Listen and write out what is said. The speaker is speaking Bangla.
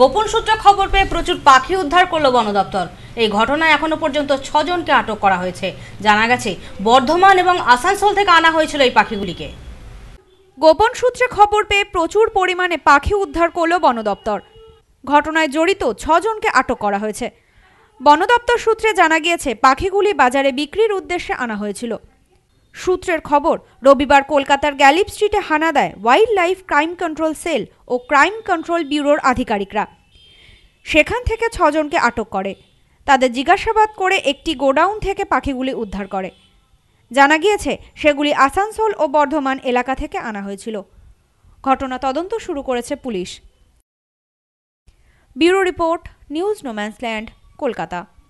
গোপন সূত্রে খবর পেয়ে প্রচুর পাখি উদ্ধার করল বন দপ্তর এই ঘটনায় এখনও পর্যন্ত ছজনকে আটক করা হয়েছে জানা গেছে বর্ধমান এবং আসানসোল থেকে আনা হয়েছিল এই পাখিগুলিকে গোপন সূত্রে খবর পেয়ে প্রচুর পরিমাণে পাখি উদ্ধার করল বন দপ্তর ঘটনায় জড়িত ছজনকে আটক করা হয়েছে বন দপ্তর সূত্রে জানা গিয়েছে পাখিগুলি বাজারে বিক্রির উদ্দেশ্যে আনা হয়েছিল সূত্রের খবর রবিবার কলকাতার গ্যালিপ স্ট্রিটে হানা দেয় wild life crime control cell ও ক্রাইম কন্ট্রোল ব্যুরোর আধিকারিকরা সেখান থেকে ছজনকে আটক করে তাদের জিজ্ঞাসাবাদ করে একটি গোডাউন থেকে পাখিগুলি উদ্ধার করে জানা গিয়েছে সেগুলি আসানসোল ও বর্ধমান এলাকা থেকে আনা হয়েছিল ঘটনা তদন্ত শুরু করেছে police bureau report news no man's land Kolkata